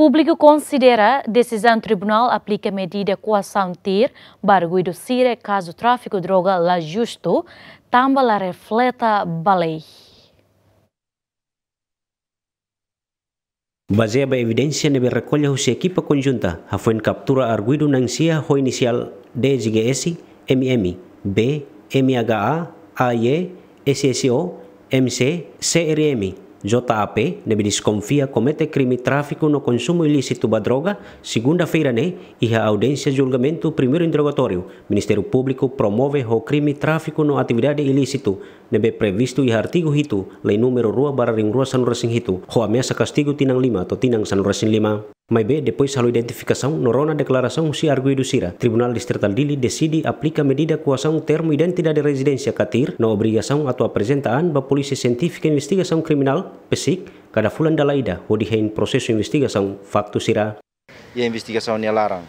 Público considera decisão do tribunal aplica medida coação ter barguido sire é caso tráfico droga lá justo, tamba la refleta balei. Baseada na evidência nebe recolha sua equipa conjunta, a foi captura arguido na cia o inicial DGS, MM, B, MHA, AE, SSO, MC, CRM, JAP, na desconfia, comete crime tráfico no consumo ilícito da droga, segunda-feira, né? E a audiência de julgamento, primeiro interrogatório. Ministério Público promove o crime tráfico no atividade ilícito, nebe previstu i artigo hitu lai numero rua bara ring rua sanu rasing hitu hoa mea sakastigo tinang lima atau tinang sanu rasing lima Mai be depois halu identifikasaun norona deklarasaun si arguido sira. Tribunal Distrital Dili desidi aplica medida kuasaun termo identida de residensia katir no obrigasaun atua presentaan ba polisi sentifika investigasaun kriminal pesik kada fulan dalaida laida ou de processo sira. Ya investigasaun larang.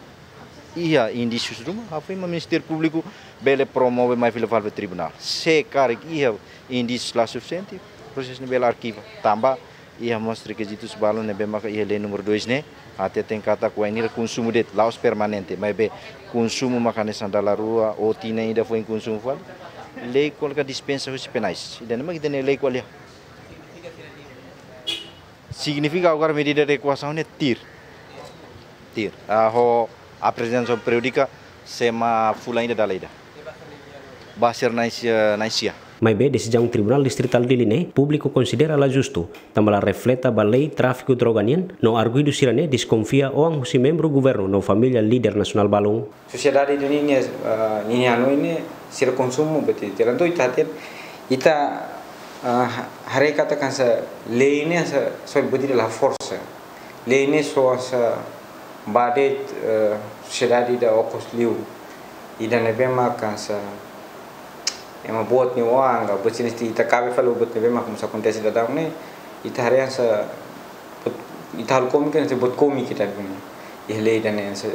ia indícios de uma, foi o Ministério Público, bele promove mais vila para o tribunal. Se cara ia indícios lá suficiente, processo de bela arquiva, também ia mostra que ditos balão ne né, bem ia lei número 2 né até tem kata com ainda consumo de laos permanente mas bem consumo macané sandala rua ou tina ainda foi em consumo fal lei coloca dispensa os penais e daí mas que lei qual é significa agora medida de equação é tir tir ah a presidência periódica sema fulainda da leida. Basir Naisia. Mai bene, desde un tribunal distrital de Liné, público considera la justo, tamba la refleta balai lei droganien, no arguido sirane disconfia o ang si membro governo no familia líder nasional balong. Sociedade de Liné, uh, Liné ano ini sir consumo beti, tiran tu itatet, ita uh, hari katakan sa lei ini sa budi la force, lei ini soal sa badet eh, shiradi da okus liu idan be ma ema bot ni wanga bucin sti ita kabe falu bot be makum sa kontesi da dam ne ita harian sa ita hal komi kan se bot komi kita guna ihle da ne se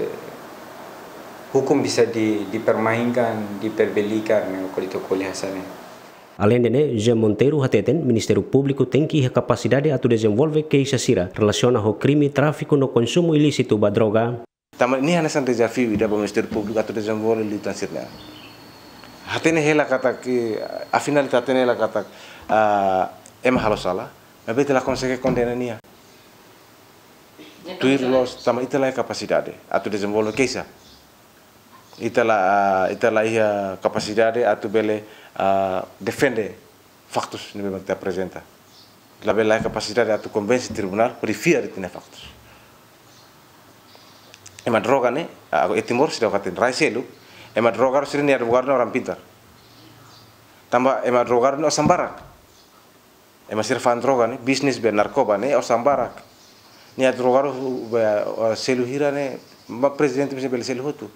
hukum bisa di, dipermainkan, diperbelikan ne itu kuliah sana. Além de né, Jean Monteiro Hateten, Ministério Público tem que ter capacidade a desenvolver queixa sira relaciona ao crime tráfico no consumo ilícito da droga. Também ni é um desafio para o Ministério Público a desenvolver Hateten é a kata que a finalidade é a kata é mahalo sala, mas bete la consegue nia. Tuir los tama ita la capacidade a desenvolver queixa ita la ah, ita la ia kapasidade atu bele uh, ah, defende factos ni bem te apresenta la bela capacidade atu convence tribunal por ifia de tine factos e ma droga ne a ah, etimor sida katin raiselu e ma droga sida ni advogar orang pintar tambah e ma droga no sambarak e ma sir fan droga ne bisnis be narkoba ne o oh, sambarak ni advogar eh, oh, selu hira ne ma presidente bisa bele selu hotu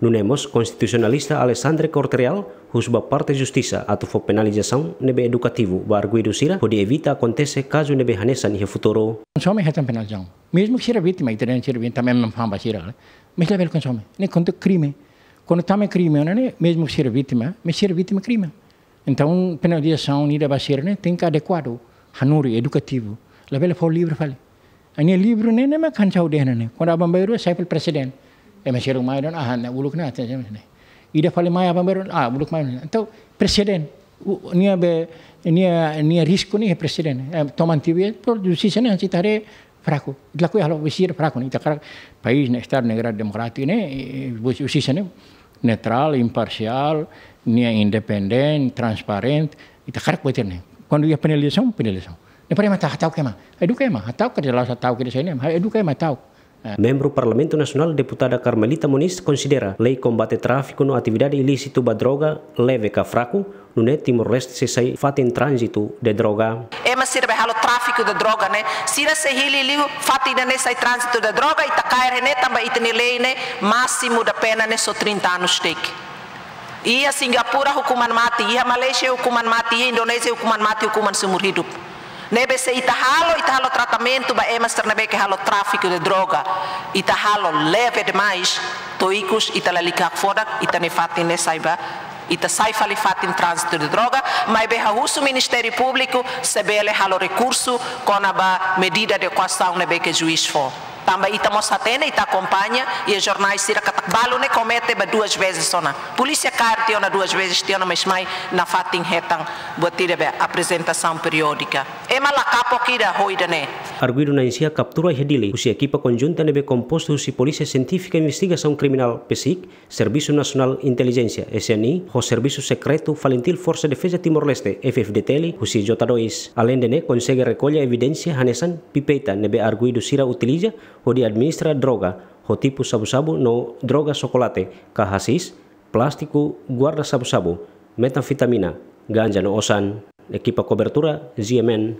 Nunemos konstitusionalista Alessandre Cortreal husba parte justiça atufo penalização nebe educativo barguido sira pode evita acontecer caso nebe hanesan e futuro. Consome retan penalização. Mesmo que seja vítima, italiano seja vítima, também não fama sira, eh? mas leva ele consome. Nem quando crime. Quando também crime, né? mesmo que seja vítima, mas seja vítima crime. Então penalização nida basira, né? tem que adequado, hanuri, educativo. Leva ele para livre, fale. Ani libro ne nema kan chau dehna ne. Kon abam bayro saipel presiden. E eh, ma shiru mai don aha ne uluk na ate ah, jam ne. Ida fali mai abam bayro a ah, uluk mai ne. presiden. Nia be nia nia risko nih presiden. Eh, Toman tibi sih sene an sitare fraku. Dla ya, kui halo besir fraku nih. Takar. País pais star negara demokrati ne. Eh, Busi sene netral, imparsial, nia independen, transparent. Ita itu kuitene. Kon dia penelisong, penelisong. Depois matar hatau queima. Eduquema, hatau que lá hatau que desse é, eduquema hatau. Membro Parlamento Nacional, deputada Carmelita Muniz, considera lei combate tráfico no atividade ilícito da droga leve ca fraco, no Timor-Leste se sai em trânsito de droga. É mas sirve o tráfico de droga, né? Sira se hili liu fato né sai trânsito de droga e tacair né também itne lei né máximo da pena né só 30 anos E Ia Singapura o hukuman mati, ia Malaysia hukuman mati, ia o hukuman mati, hukuman seumur hidup. Nebe se itahalo itahalo tratamento, ba emas ternebe que halo tráfico de droga. itahalo leve demais, toicos, ita lalika foda, ita ne saiba, ita sai falifat em trânsito de droga, mas beha uso Ministério Público se bele halo recurso com ba medida de equação nebe que juiz for. Também ita mo tena, ita acompanha e os jornais tira catabalo ne comete ba duas vezes só na. Polícia cartiona duas vezes tiona, mas mai na fatin retan, botira apresentação periódica. mala capo kida dene. Arguido na insia captura usia equipa conjunta nebe composto si Polícia Científica e Investigação Criminal PSIC, Serviço Nacional Inteligência SNI, o Serviço Secreto valentil Força Defesa Timor-Leste FFDTL, usia J2. Além dene, ne, consegue recolher evidência hanesan pipeta nebe arguido sira utiliza ho de administra droga, o tipo sabu-sabu no droga chocolate, kahasis, plastiku, guarda sabu-sabu, metanfetamina, ganja no osan equipa cobertura, ZMN.